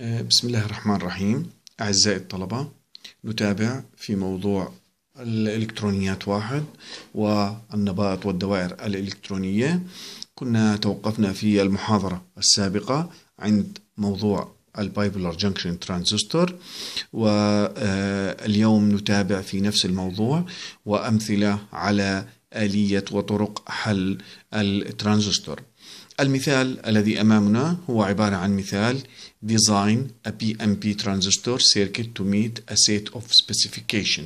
آه، بسم الله الرحمن الرحيم أعزائي الطلبة نتابع في موضوع الإلكترونيات واحد والنبائط والدوائر الإلكترونية كنا توقفنا في المحاضرة السابقة عند موضوع البايبولار جنكشن ترانزستور واليوم نتابع في نفس الموضوع وأمثلة على آلية وطرق حل الترانزستور المثال الذي أمامنا هو عبارة عن مثال Design a PMP transistor circuit to meet a set of specification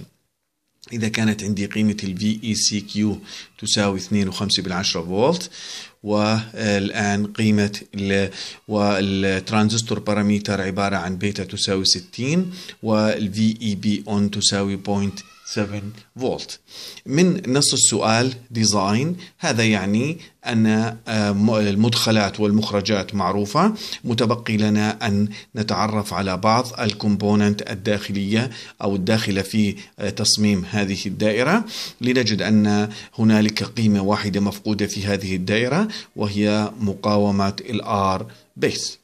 إذا كانت عندي قيمة ال VECQ تساوي 2.5 بالعشرة فولت والآن قيمة والترانزستور باراميتر عبارة عن بيتا تساوي 60 والـ VEB on تساوي 0.2 7 فولت من نص السؤال ديزاين هذا يعني أن آه، المدخلات والمخرجات معروفة متبقي لنا أن نتعرف على بعض الكومبوننت الداخلية أو الداخلة في آه، تصميم هذه الدائرة لنجد أن هنالك قيمة واحدة مفقودة في هذه الدائرة وهي مقاومة الآر بيس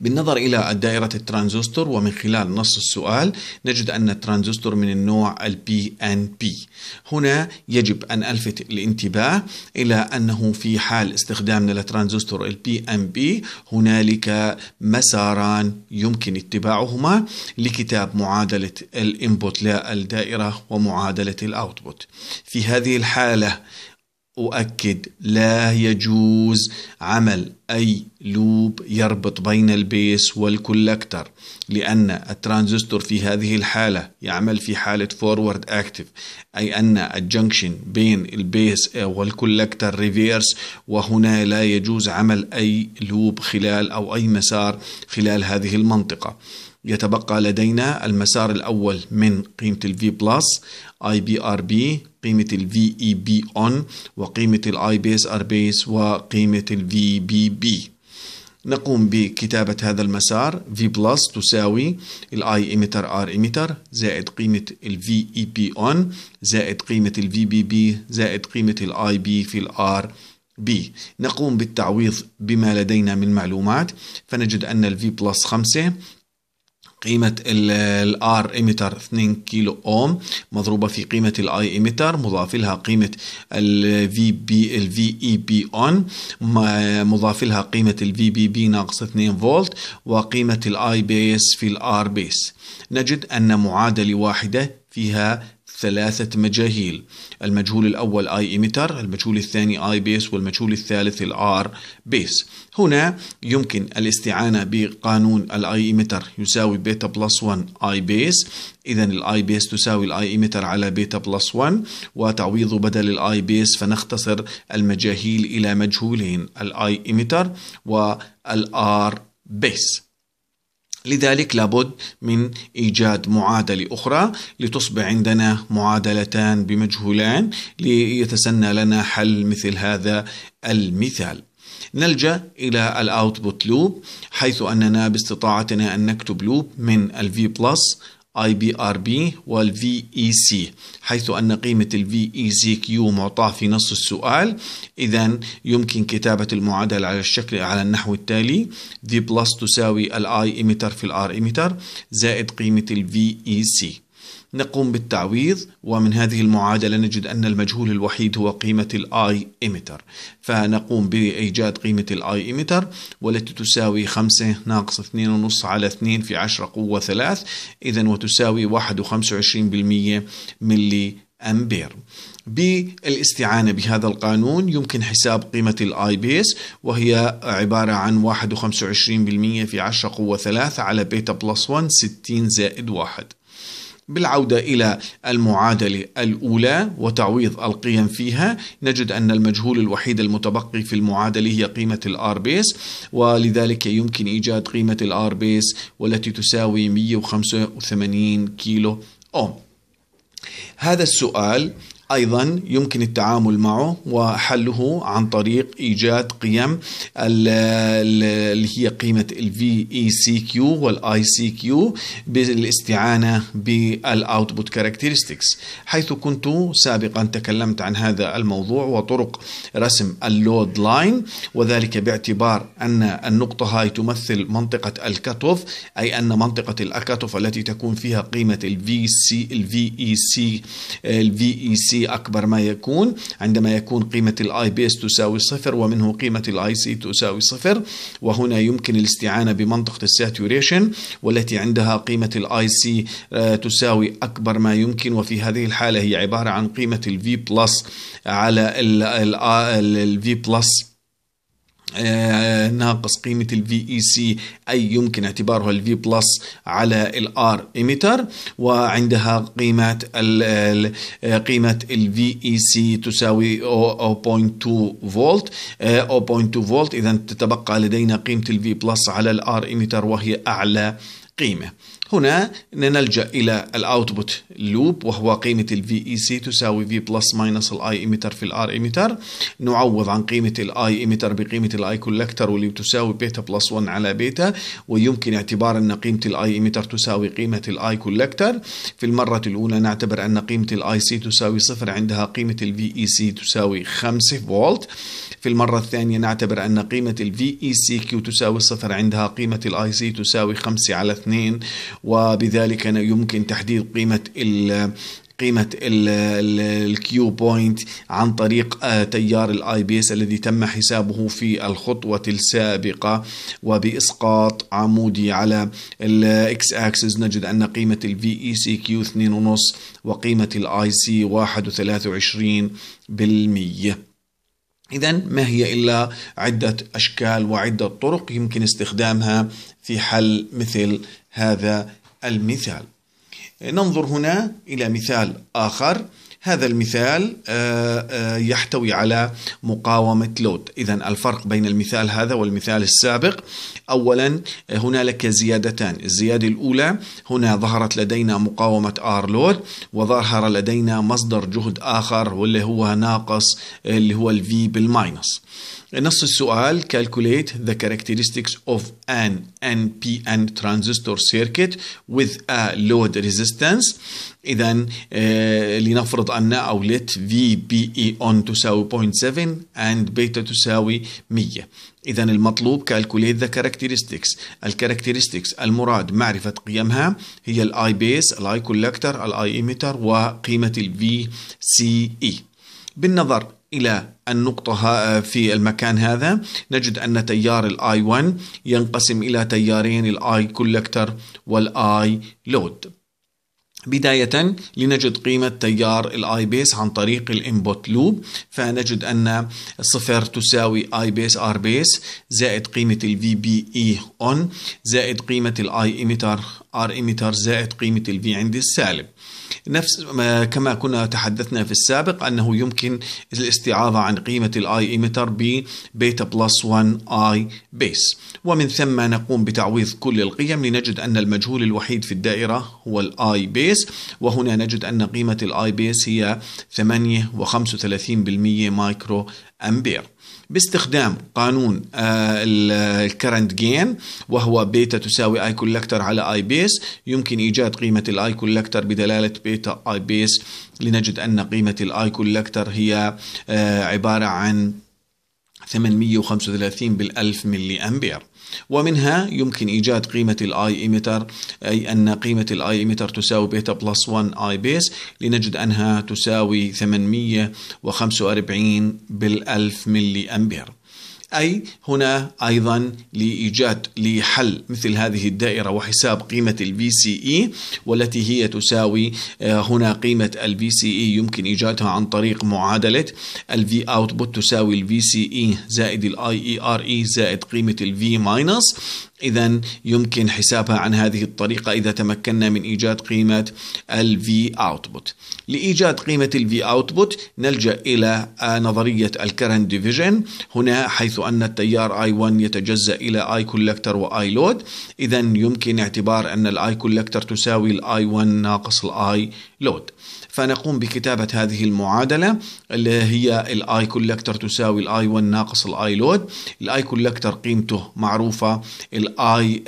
بالنظر إلى دائرة الترانزستور ومن خلال نص السؤال نجد أن الترانزستور من النوع البي ان بي هنا يجب أن ألفت الانتباه إلى أنه في حال استخدامنا لترانزستور البي ان بي هنالك مساران يمكن اتباعهما لكتاب معادلة الانبوت للدائرة ومعادلة الاوتبوت في هذه الحالة أؤكد لا يجوز عمل أي لوب يربط بين البيس والكولكتر لأن الترانزستور في هذه الحالة يعمل في حالة فورورد أكتف أي أن الجنكشن بين البيس والكولكتر ريفيرس وهنا لا يجوز عمل أي لوب خلال أو أي مسار خلال هذه المنطقة يتبقى لدينا المسار الأول من قيمة الـ V اي بي ار بي قيمة الـ V اي بي اون وقيمة بيس ار بيس وقيمة الـ V بي بي نقوم بكتابة هذا المسار V بلس تساوي الـ I emitter R emitter زائد قيمة اي بي اون زائد قيمة الـ V بي e بي زائد قيمة ال بي في الـ R B نقوم بالتعويض بما لدينا من معلومات فنجد أن الـ V بلس 5 قيمة الار ايميتر 2 كيلو اوم مضروبة في قيمة الاي ايميتر مضاف لها قيمة الفي بي الفي اي بي e اون مضاف لها قيمة الفي بي بي ناقص 2 فولت وقيمة الاي بيس في الار بيس نجد ان معادلة واحدة فيها ثلاثة مجاهيل المجهول الأول اي emitter المجهول الثاني اي بيس والمجهول الثالث الار بيس هنا يمكن الاستعانة بقانون الاي emitter يساوي بيتا بلس 1 اي بيس إذا الاي بيس تساوي الاي emitter على بيتا بلس 1 وتعويض بدل الاي بيس فنختصر المجاهيل إلى مجهولين الاي وال والار بيس لذلك لابد من إيجاد معادلة أخرى لتصبح عندنا معادلتان بمجهولان ليتسنى لنا حل مثل هذا المثال نلجأ إلى الأوتبوت لوب حيث أننا باستطاعتنا أن نكتب لوب من الفي v بلس اي بي ار بي والفي اي سي حيث ان قيمه الفي اي سي كيو معطاه في نص السؤال اذا يمكن كتابه المعادله على الشكل على النحو التالي في بلس تساوي الاي ايمتر في الار ايمتر زائد قيمه الفي اي سي e نقوم بالتعويض ومن هذه المعادلة نجد أن المجهول الوحيد هو قيمة الاي ايمتر فنقوم بإيجاد قيمة الاي ايمتر والتي تساوي 5 ناقص 2.5 على 2 في 10 قوة 3 إذا وتساوي 51% ملي أمبير بالاستعانة بهذا القانون يمكن حساب قيمة الاي بيس وهي عبارة عن 51% في 10 قوة 3 على بيتا بلس 1 60 زائد 1 بالعودة إلى المعادلة الأولى وتعويض القيم فيها نجد أن المجهول الوحيد المتبقي في المعادلة هي قيمة الآر بيس ولذلك يمكن إيجاد قيمة الآر بيس والتي تساوي 185 كيلو أوم هذا السؤال أيضا يمكن التعامل معه وحله عن طريق إيجاد قيم اللي هي قيمة كيو VECQ سي ICQ بالاستعانة بالأوتبوت كاركترستكس حيث كنت سابقا تكلمت عن هذا الموضوع وطرق رسم اللود لاين وذلك باعتبار أن النقطة هاي تمثل منطقة الكاتوف أي أن منطقة الأكاتوف التي تكون فيها قيمة الفي اي سي الفي e اي VEC سي أكبر ما يكون عندما يكون قيمة الاي بي اس تساوي صفر ومنه قيمة الاي سي تساوي صفر وهنا يمكن الاستعانة بمنطقة الساتوريشن والتي عندها قيمة الاي آه، سي تساوي أكبر ما يمكن وفي هذه الحالة هي عبارة عن قيمة الفي بلس على الفي بلس آه، ناقص قيمة الفي اي سي e أي يمكن اعتبارها V بلس على الار ايميتر وعندها آه، قيمة ال قيمة الفي اي سي تساوي 0.2 فولت 0.2 فولت إذا تتبقى لدينا قيمة V بلس على الار ايميتر وهي أعلى قيمة هنا نلجأ إلى الأوتبوت لوب وهو قيمة ال VEC تساوي V بلس ماينس الـ I emitter في الـ R emitter نعوض عن قيمة الـ I emitter بقيمة الـ I collector واللي تساوي بيتا بلس 1 على بيتا ويمكن اعتبار أن قيمة الـ I emitter تساوي قيمة الـ I collector في المرة الأولى نعتبر أن قيمة الـ IC تساوي صفر عندها قيمة ال VEC تساوي 5 فولت في المرة الثانية نعتبر أن قيمة ال VECQ تساوي الصفر عندها قيمة الـ IC تساوي 5 على 2 وبذلك يمكن تحديد قيمة ال قيمة الكيو بوينت عن طريق آه، تيار الاي بي اس الذي تم حسابه في الخطوة السابقة وبإسقاط عمودي على الاكس اكسس نجد أن قيمة الفي اي سي كيو 2.5 وقيمة الاي سي 1.23 بالمية إذا ما هي إلا عدة أشكال وعدة طرق يمكن استخدامها في حل مثل هذا المثال. ننظر هنا إلى مثال آخر هذا المثال آه، آه، يحتوي على مقاومة لود إذا الفرق بين المثال هذا والمثال السابق أولا آه، هنالك زيادتان الزيادة الأولى هنا ظهرت لدينا مقاومة R لود وظهر لدينا مصدر جهد آخر واللي هو ناقص اللي هو V بالماينس نص السؤال calculate the characteristics of an NPN transistor circuit with a load resistance إذا آه لنفرض أن أو let VBE on تساوي 0.7 and beta تساوي 100 إذا المطلوب calculate the characteristics الكاركترستكس المراد معرفة قيمها هي I base الـ I collector الـ I emitter وقيمة الـ VCE بالنظر إلى النقطة في المكان هذا نجد أن تيار الآي 1 ينقسم إلى تيارين الآي كولكتر والآي لود بداية لنجد قيمة تيار الاي بيس عن طريق الانبوت لوب فنجد ان صفر تساوي اي بيس ار بيس زائد قيمة الفي بي اي اون زائد قيمة الاي ايميتر ار ايميتر زائد قيمة الفي عند السالب نفس ما كما كنا تحدثنا في السابق أنه يمكن الاستعاضة عن قيمة الاي ايمتر ببيتا بلس 1 اي بيس ومن ثم نقوم بتعويض كل القيم لنجد أن المجهول الوحيد في الدائرة هو الاي بيس وهنا نجد أن قيمة الاي بيس هي 8.35% مايكرو أمبير باستخدام قانون آه، الكرنت جين وهو بيتا تساوي اي كولكتر على اي بيس يمكن ايجاد قيمه الاي كولكتر بدلاله بيتا اي بيس لنجد أن قيمة الاي كولكتر هي آه، عبارة عن 835 بالألف ملي أمبير ومنها يمكن إيجاد قيمة الآي إيمتر أي أن قيمة الآي إيمتر تساوي بيتا بلس 1 آي بيس لنجد أنها تساوي 845 بالألف ملي أمبير أي هنا أيضا لإيجاد لحل مثل هذه الدائرة وحساب قيمة البي سي إي e والتي هي تساوي آه، هنا قيمة البي سي إي e يمكن إيجادها عن طريق معادلة الفي أوتبوت تساوي الفي سي إي e زائد الآي إي آر إي زائد قيمة الفي ماينس إذا يمكن حسابها عن هذه الطريقة إذا تمكنا من إيجاد قيمة الـ V output لإيجاد قيمة الـ V output نلجأ إلى نظرية الكرنت division هنا حيث أن التيار I1 يتجزأ إلى I collector و I load إذا يمكن اعتبار أن الـ I collector تساوي الـ I1 ناقص الـ I load فنقوم بكتابة هذه المعادلة اللي هي الـ I كولكتر تساوي الـ i 1 ناقص الـ load. لود I كولكتر قيمته معروفة الـ الاي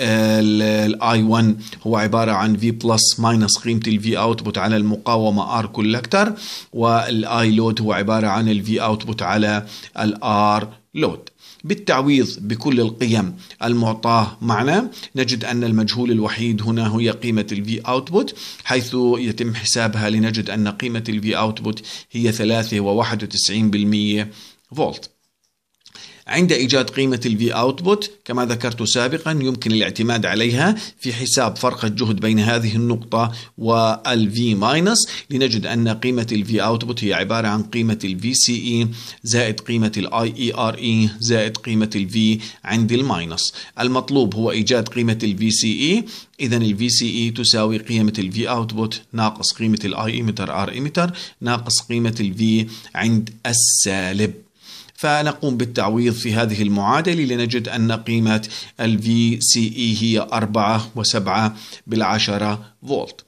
الاي 1 هو عباره عن في بلس ماينس قيمه الفي اوتبوت على المقاومه ار كولكتر والاي لود هو عباره عن الفي اوتبوت على الار لود بالتعويض بكل القيم المعطاة معنا نجد أن المجهول الوحيد هنا هي قيمة الفي output حيث يتم حسابها لنجد أن قيمة الفي output هي 3.91% فولت عند إيجاد قيمة ال V output كما ذكرت سابقا يمكن الاعتماد عليها في حساب فرق الجهد بين هذه النقطة وال V minus لنجد أن قيمة ال V output هي عبارة عن قيمة سي VCE زائد قيمة ال IERE e زائد قيمة ال V عند الماينس المطلوب هو إيجاد قيمة سي اي إذا سي اي تساوي قيمة ال V output ناقص قيمة الـ I emitter R emitter ناقص قيمة ال V عند السالب فنقوم بالتعويض في هذه المعادلة لنجد أن قيمة ال VCE هي 4.7 بالعشرة فولت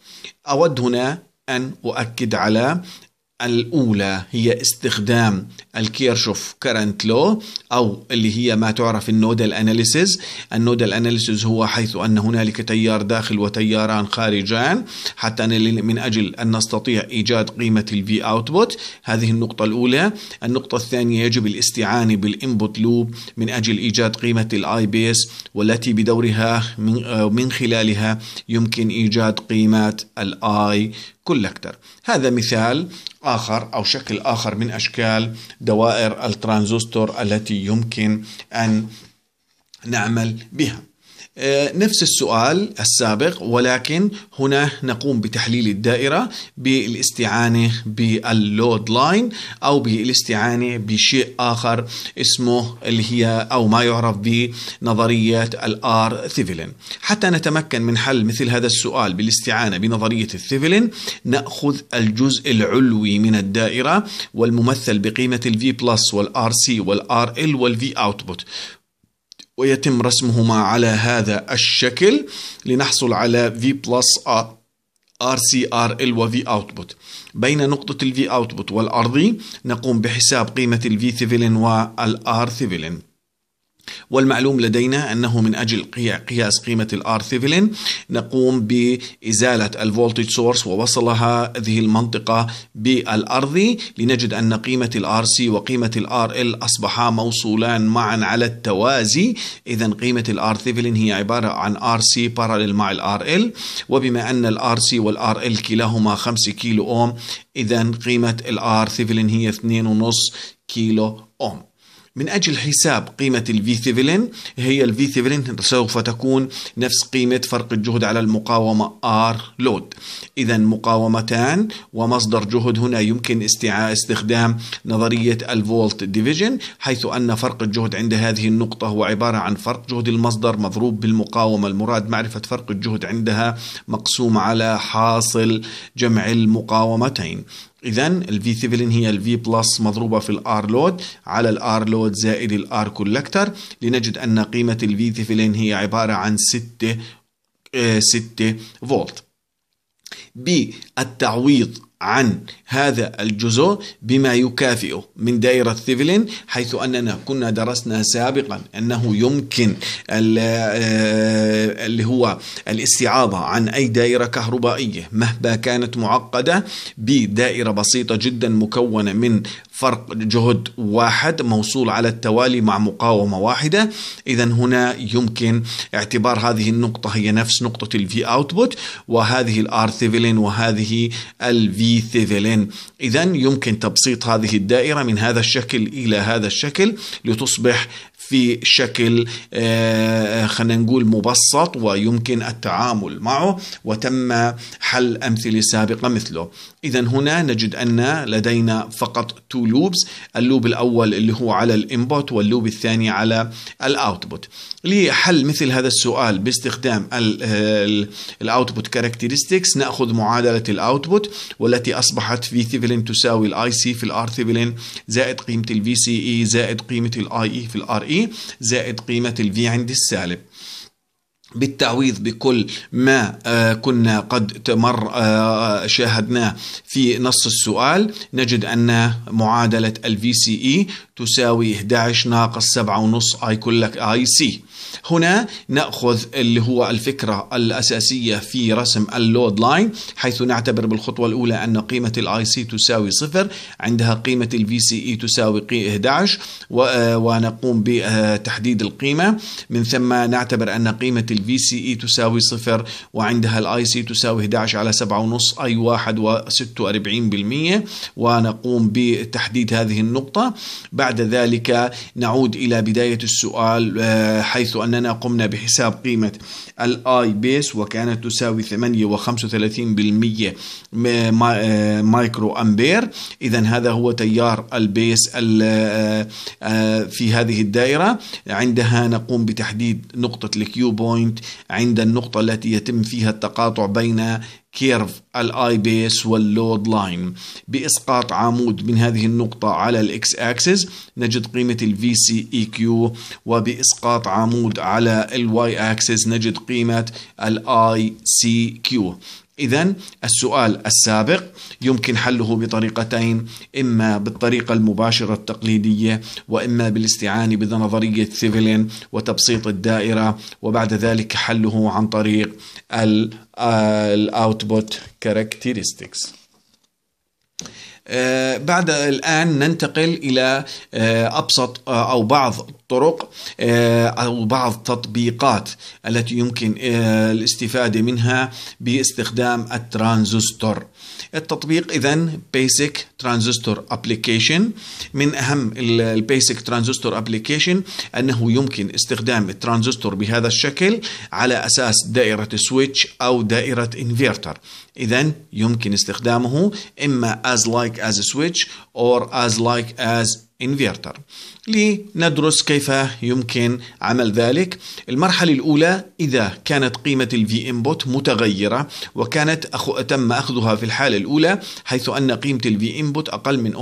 أود هنا أن أؤكد على الأولى هي استخدام الكيرشوف كرنت لو أو اللي هي ما تعرف النودل أناليسيز النودل أناليسيز هو حيث أن هنالك تيار داخل وتياران خارجان حتى من أجل أن نستطيع إيجاد قيمة الـ V output هذه النقطة الأولى النقطة الثانية يجب الاستعانة بالإنبوت لوب من أجل إيجاد قيمة I بيس والتي بدورها آه، من خلالها يمكن إيجاد قيمات I كل هذا مثال آخر أو شكل آخر من أشكال دوائر الترانزستور التي يمكن أن نعمل بها آه، نفس السؤال السابق ولكن هنا نقوم بتحليل الدائرة بالاستعانة باللود لاين أو بالاستعانة بشيء آخر اسمه اللي هي أو ما يعرف بنظرية الآر ثيفلين حتى نتمكن من حل مثل هذا السؤال بالاستعانة بنظرية الثيفلين نأخذ الجزء العلوي من الدائرة والممثل بقيمة الفي بلس والآر سي والآر ال والفي أوتبوت ويتم رسمهما على هذا الشكل لنحصل على V plus RCRL و V output بين نقطة V output والأرضي نقوم بحساب قيمة V ثيفلين وال R والمعلوم لدينا أنه من أجل قياس قيمة الار ثيفلين نقوم بإزالة الفولتج سورس ووصلها هذه المنطقة بالأرضي لنجد أن قيمة الآر سي وقيمة الآر ال أصبحا موصولان معا على التوازي إذا قيمة الار ثيفلين هي عبارة عن آر سي بارلل مع الآر ال وبما أن الآر سي والآر ال كلاهما 5 كيلو أوم إذا قيمة الار ثيفلين هي 2.5 كيلو أوم من أجل حساب قيمة الفيثيفلين هي الفيثيفلين سوف تكون نفس قيمة فرق الجهد على المقاومة R لود إذا مقاومتان ومصدر جهد هنا يمكن استخدام نظرية الفولت ديفيجن حيث أن فرق الجهد عند هذه النقطة هو عبارة عن فرق جهد المصدر مضروب بالمقاومة المراد معرفة فرق الجهد عندها مقسوم على حاصل جمع المقاومتين اذا الفي ثيفلين هي الفي بلس مضروبه في الار لود على الار لود زائد الار كولكتر لنجد ان قيمه الفي ثيفلين هي عباره عن 6 6 آه، فولت ب التعويض عن هذا الجزء بما يكافئه من دائرة ثيفلين حيث أننا كنا درسنا سابقا أنه يمكن آه، اللي هو الاستعاضة عن أي دائرة كهربائية مهما كانت معقدة بدائرة بسيطة جدا مكونة من فرق جهد واحد موصول على التوالي مع مقاومة واحدة إذا هنا يمكن اعتبار هذه النقطة هي نفس نقطة الفي اوتبوت وهذه الار ثيفلين وهذه الفي ثيفلين إذا يمكن تبسيط هذه الدائرة من هذا الشكل إلى هذا الشكل لتصبح في شكل آه، خلينا نقول مبسط ويمكن التعامل معه وتم حل أمثلة سابقة مثله إذا هنا نجد أن لدينا فقط تو لوبس اللوب الأول اللي هو على الإنبوت واللوب الثاني على الأوتبوت لحل مثل هذا السؤال باستخدام الأوتبوت كاركترستكس نأخذ معادلة الأوتبوت والتي أصبحت في ثيفلين تساوي الآي سي في الآر ثيفلين زائد قيمة الفي سي إي e، زائد قيمة الآي إي e في الآر إي e، زائد قيمة الفي عند السالب بالتعويض بكل ما آه، كنا قد تمر آه، آه، شاهدناه في نص السؤال نجد أن معادلة الفي سي إي تساوي 11 ناقص 7 ونص هيكون لك اي سي هنا ناخذ اللي هو الفكره الاساسيه في رسم اللود لاين حيث نعتبر بالخطوه الاولى ان قيمه الاي سي تساوي صفر عندها قيمه الفي سي اي e تساوي 11 آه، ونقوم بتحديد القيمه من ثم نعتبر ان قيمه الفي سي اي e تساوي صفر وعندها الاي سي تساوي 11 على 7 ونص اي 1 و46% ونقوم بتحديد هذه النقطه بعد بعد ذلك نعود إلى بداية السؤال آه، حيث أننا قمنا بحساب قيمة الاي بيس وكانت تساوي 8.35% آه، مايكرو امبير اذا هذا هو تيار البيس آه، آه، في هذه الدائره عندها نقوم بتحديد نقطه الكيو بوينت عند النقطه التي يتم فيها التقاطع بين كيرف الاي بيس واللود لاين باسقاط عمود من هذه النقطه على الاكس اكسس نجد قيمه الفي سي اي كيو وباسقاط عمود على الواي اكسس نجد قيمة الاي سي كيو إذا السؤال السابق يمكن حله بطريقتين إما بالطريقة المباشرة التقليدية وإما بالاستعانة بنظرية ثيفلين وتبسيط الدائرة وبعد ذلك حله عن طريق الأوتبوت آه، كاركتيرستكس آه، بعد الآن ننتقل إلى آه، أبسط أو بعض طرق آه، أو بعض تطبيقات التي يمكن آه، الاستفادة منها باستخدام الترانزستور التطبيق إذا بيسك ترانزستور ابلكيشن من أهم البيسك ترانزستور ابلكيشن أنه يمكن استخدام الترانزستور بهذا الشكل على أساس دائرة سويتش أو دائرة انفرتر إذا يمكن استخدامه إما as like as a switch or as like as انفيرتر لندرس كيف يمكن عمل ذلك المرحلة الأولى إذا كانت قيمة الفي انبوت متغيرة وكانت أخ... تم أخذها في الحالة الأولى حيث أن قيمة الفي انبوت أقل من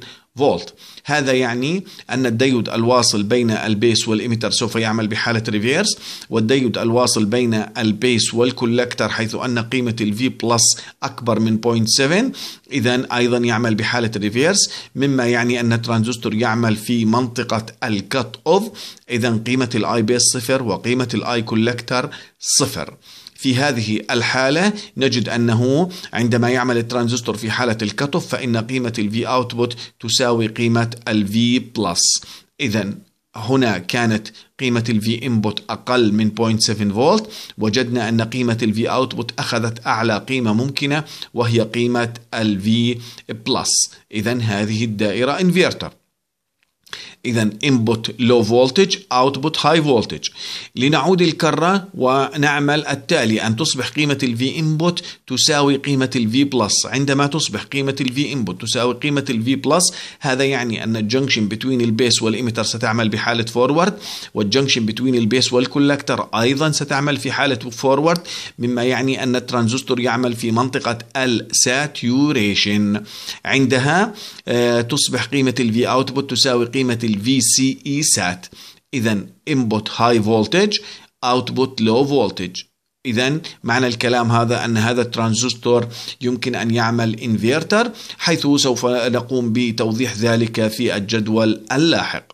0.7 فولت هذا يعني أن الديود الواصل بين البيس والإيميتر سوف يعمل بحالة ريفيرس والديود الواصل بين البيس والكولكتر حيث أن قيمة الفي بلس أكبر من 0.7 إذا أيضا يعمل بحالة ريفيرس مما يعني أن الترانزستور يعمل في منطقة الكت أوف إذا قيمة الآي بيس صفر وقيمة الآي كولكتر صفر في هذه الحالة نجد أنه عندما يعمل الترانزستور في حالة الكتف فإن قيمة الـ V output تساوي قيمة الـ V plus إذا هنا كانت قيمة الـ V input أقل من 0.7 فولت وجدنا أن قيمة الـ V output أخذت أعلى قيمة ممكنة وهي قيمة الـ V plus إذا هذه الدائرة انفيرتر إذا input low voltage output high voltage لنعود الكرة ونعمل التالي أن تصبح قيمة ال V input تساوي قيمة ال V plus عندما تصبح قيمة ال V input تساوي قيمة ال V plus هذا يعني أن الجنكشن بين البيس والإيميتر ستعمل بحالة فورورد والجنكشن بين البيس والكولكتر أيضا ستعمل في حالة فورورد مما يعني أن الترانزستور يعمل في منطقة الساتيوريشن عندها آه، تصبح قيمة ال V output تساوي قيمة ال الVCE سات إذا input high voltage output low voltage إذا معنى الكلام هذا أن هذا الترانزستور يمكن أن يعمل إنفيرتر حيث سوف نقوم بتوضيح ذلك في الجدول اللاحق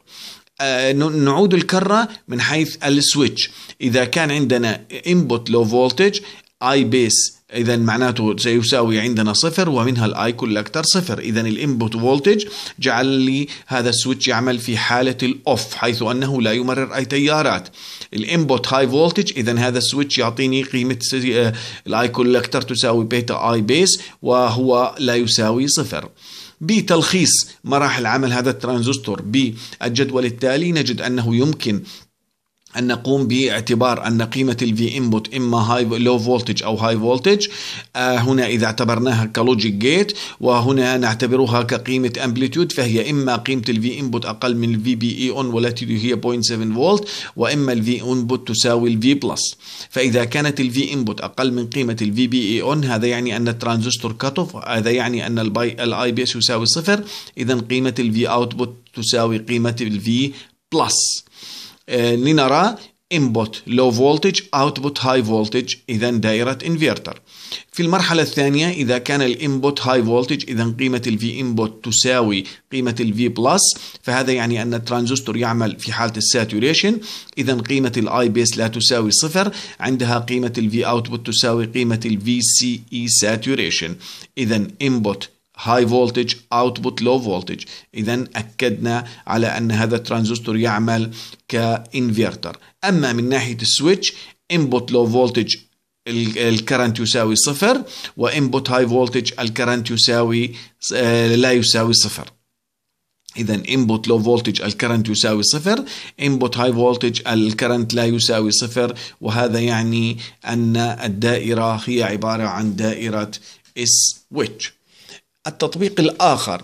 آه، نعود الكرة من حيث السويتش إذا كان عندنا input low voltage I base اذا معناته سيساوي عندنا صفر ومنها الاي كولكتر صفر اذا الانبوت فولتج جعل لي هذا السويتش يعمل في حاله الاوف حيث انه لا يمرر اي تيارات الانبوت هاي فولتج اذا هذا السويتش يعطيني قيمه الاي كولكتر تساوي بيتا اي بيس وهو لا يساوي صفر بتلخيص مراحل عمل هذا الترانزستور بالجدول التالي نجد أنه يمكن أن نقوم باعتبار أن قيمة الفي انبوت إما هاي لو فولتج أو هاي آه، فولتج هنا إذا اعتبرناها كلوجيك جيت وهنا نعتبرها كقيمة امبليتيود فهي إما قيمة الفي انبوت أقل من الفي بي إي أون والتي هي 0.7 فولت وإما الفي انبوت تساوي الفي بلس فإذا كانت الفي انبوت أقل من قيمة الفي بي إي أون هذا يعني أن الترانزستور كت اوف هذا يعني أن الـ الآي بي اس يساوي صفر إذا قيمة الفي اوتبوت تساوي قيمة الفي بلس آه، لنرى input low voltage output high voltage إذا دائرة انفرتر في المرحلة الثانية إذا كان الانبوت هاي فولتج إذا قيمة الفي انبوت تساوي قيمة الفي بلس فهذا يعني أن الترانزستور يعمل في حالة الساتوريشن إذا قيمة الاي بيس لا تساوي صفر عندها قيمة الفي اوتبوت تساوي قيمة الفي سي اي ساتوريشن إذا انبوت high voltage output low voltage إذا أكدنا على أن هذا الترانزستور يعمل كإنفرتر أما من ناحية السويتش input low voltage الكرنت يساوي صفر وانبوت هاي فولتج الكرنت يساوي آه، لا يساوي صفر اذا انبوت لو فولتج الكرنت يساوي صفر انبوت هاي فولتج الكرنت لا يساوي صفر وهذا يعني ان الدائره هي عباره عن دائره سويتش التطبيق الآخر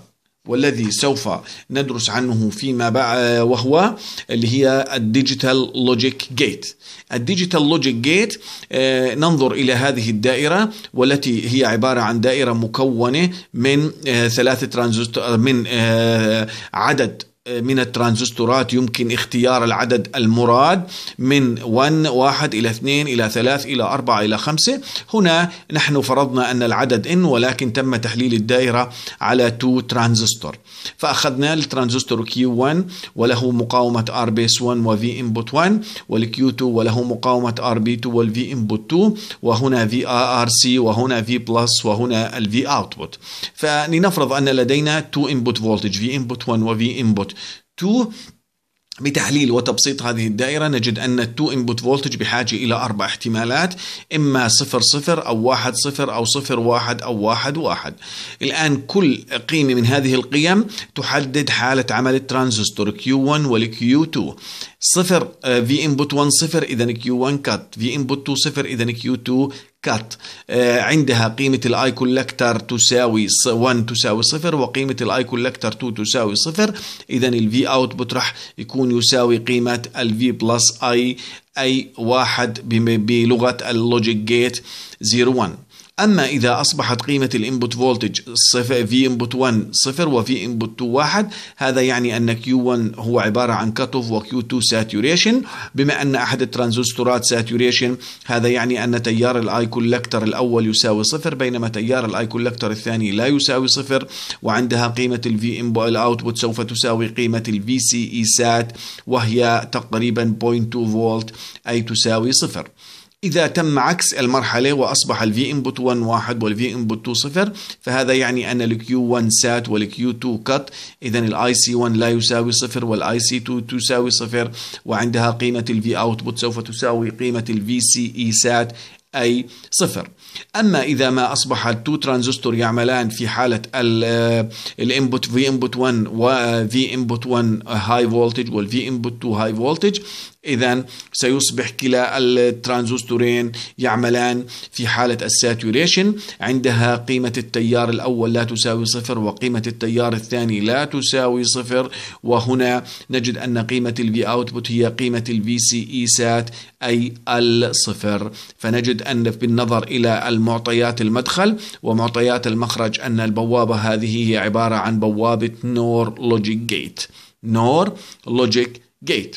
والذي سوف ندرس عنه فيما بعد وهو اللي هي الديجيتال لوجيك جيت الديجيتال لوجيك جيت آه، ننظر إلى هذه الدائرة والتي هي عبارة عن دائرة مكونة من آه، ثلاثة ترانزستور من آه، عدد من الترانزستورات يمكن اختيار العدد المراد من 1 1 إلى 2 إلى 3 إلى 4 إلى 5 هنا نحن فرضنا أن العدد ان ولكن تم تحليل الدائرة على 2 ترانزستور فأخذنا الترانزستور Q1 وله مقاومة R base 1 و V input 1 والQ2 وله مقاومة R B2 والV input 2 وهنا VRC وهنا V plus وهنا الV output فلنفرض أن لدينا 2 input voltage V input 1 و V input تو بتحليل وتبسيط هذه الدائرة نجد أن التو إنبوت فولتج بحاجة إلى أربع احتمالات إما صفر صفر أو واحد صفر أو صفر واحد أو واحد واحد الآن كل قيمة من هذه القيم تحدد حالة عمل الترانزستور Q1 والQ 2 صفر في آه، input 1 صفر إذا Q1 cut في input 2 صفر إذا Q2 كات آه، عندها قيمة الاي كولكتر تساوي 1 تساوي 0 وقيمة الاي كولكتر 2 تساوي 0 إذا الفي اوتبوت راح يكون يساوي قيمة الفي بلس اي اي واحد بلغة اللوجيك جيت 01 أما إذا أصبحت قيمة الإنبوت فولتج صفر في إنبوت 1 صفر وفي إنبوت 2 واحد هذا يعني أن Q1 هو عبارة عن كت أوف وكيو 2 ساتوريشن بما أن أحد الترانزستورات ساتوريشن هذا يعني أن تيار الآي كولكتر الأول يساوي صفر بينما تيار الآي كولكتر الثاني لا يساوي صفر وعندها قيمة الفي إنبوت الأوتبوت سوف تساوي قيمة الفي سي إي سات وهي تقريبا 0.2 فولت أي تساوي صفر إذا تم عكس المرحلة وأصبح الفي انبوت 1 1 والفي انبوت 2 صفر فهذا يعني أن الكيو 1 سات والكيو 2 كت إذا الاي سي 1 لا يساوي صفر والاي سي 2 تساوي صفر وعندها قيمة الفي اوتبوت سوف تساوي قيمة الفي سي اي e سات أي صفر أما إذا ما أصبح التو ترانزستور يعملان في حالة الانبوت في انبوت 1 وفي انبوت 1 هاي فولتج والفي انبوت 2 هاي فولتج إذا سيصبح كلا الترانزستورين يعملان في حالة الساتوريشن عندها قيمة التيار الأول لا تساوي صفر وقيمة التيار الثاني لا تساوي صفر وهنا نجد أن قيمة الفي أوتبوت هي قيمة الفي سي إي e سات أي الصفر فنجد أن بالنظر إلى المعطيات المدخل ومعطيات المخرج أن البوابة هذه هي عبارة عن بوابة نور لوجيك جيت نور لوجيك جيت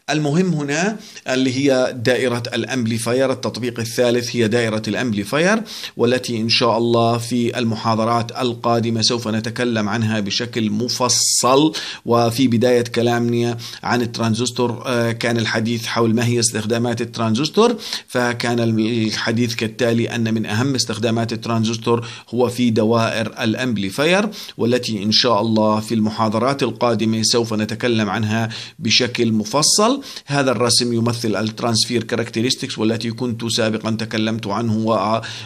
المهم هنا اللي هي دائرة الأمبليفاير التطبيق الثالث هي دائرة الأمبليفاير والتي إن شاء الله في المحاضرات القادمة سوف نتكلم عنها بشكل مفصل وفي بداية كلامنا عن الترانزستور آه، كان الحديث حول ما هي استخدامات الترانزستور فكان الحديث كالتالي أن من أهم استخدامات الترانزستور هو في دوائر الأمبليفاير والتي إن شاء الله في المحاضرات القادمة سوف نتكلم عنها بشكل مفصل هذا الرسم يمثل الترانسفير كاركتيرستكس والتي كنت سابقا تكلمت عنه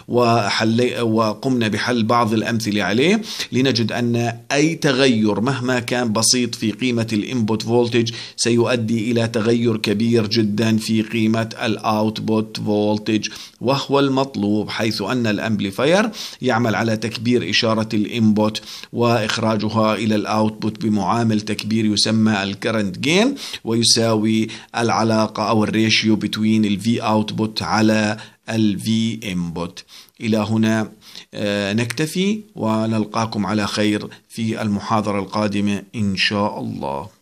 وحلي وقمنا بحل بعض الأمثلة عليه لنجد أن أي تغير مهما كان بسيط في قيمة الإنبوت فولتج سيؤدي إلى تغير كبير جدا في قيمة الأوتبوت فولتج وهو المطلوب حيث أن الأمبليفاير يعمل على تكبير إشارة الإنبوت وإخراجها إلى الأوتبوت بمعامل تكبير يسمى الكرنت جين ويساوي العلاقة أو الريشيو بتوين الفي اوتبوت على الفي انبوت إلى هنا آه، نكتفي ونلقاكم على خير في المحاضرة القادمة إن شاء الله